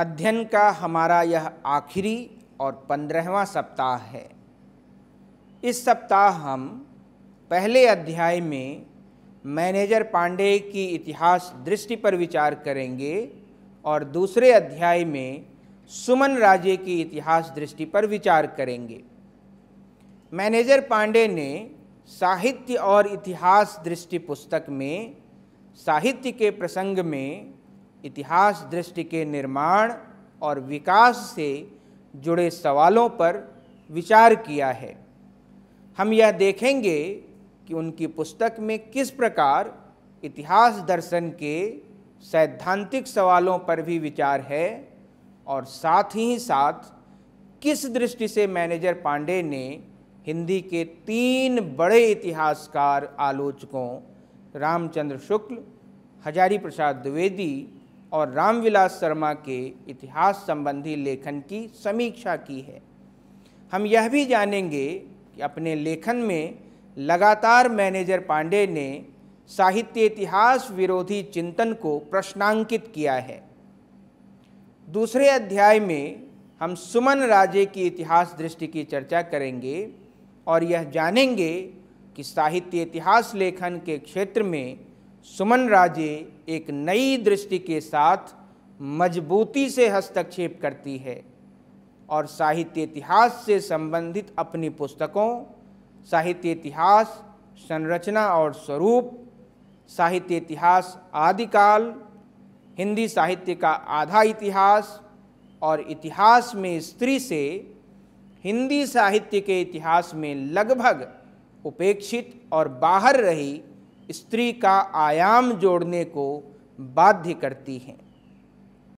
अध्ययन का हमारा यह आखिरी और पंद्रहवा सप्ताह है इस सप्ताह हम पहले अध्याय में मैनेजर पांडे की इतिहास दृष्टि पर विचार करेंगे और दूसरे अध्याय में सुमन राजे की इतिहास दृष्टि पर विचार करेंगे मैनेजर पांडे ने साहित्य और इतिहास दृष्टि पुस्तक में साहित्य के प्रसंग में इतिहास दृष्टि के निर्माण और विकास से जुड़े सवालों पर विचार किया है हम यह देखेंगे कि उनकी पुस्तक में किस प्रकार इतिहास दर्शन के सैद्धांतिक सवालों पर भी विचार है और साथ ही साथ किस दृष्टि से मैनेजर पांडे ने हिंदी के तीन बड़े इतिहासकार आलोचकों रामचंद्र शुक्ल हजारी प्रसाद द्विवेदी और रामविलास शर्मा के इतिहास संबंधी लेखन की समीक्षा की है हम यह भी जानेंगे कि अपने लेखन में लगातार मैनेजर पांडे ने साहित्य इतिहास विरोधी चिंतन को प्रश्नांकित किया है दूसरे अध्याय में हम सुमन राजे की इतिहास दृष्टि की चर्चा करेंगे और यह जानेंगे कि साहित्य इतिहास लेखन के क्षेत्र में सुमन राजे एक नई दृष्टि के साथ मजबूती से हस्तक्षेप करती है और साहित्य इतिहास से संबंधित अपनी पुस्तकों साहित्य इतिहास संरचना और स्वरूप साहित्य इतिहास आदिकाल हिंदी साहित्य का आधा इतिहास और इतिहास में स्त्री से हिंदी साहित्य के इतिहास में लगभग उपेक्षित और बाहर रही स्त्री का आयाम जोड़ने को बाध्य करती हैं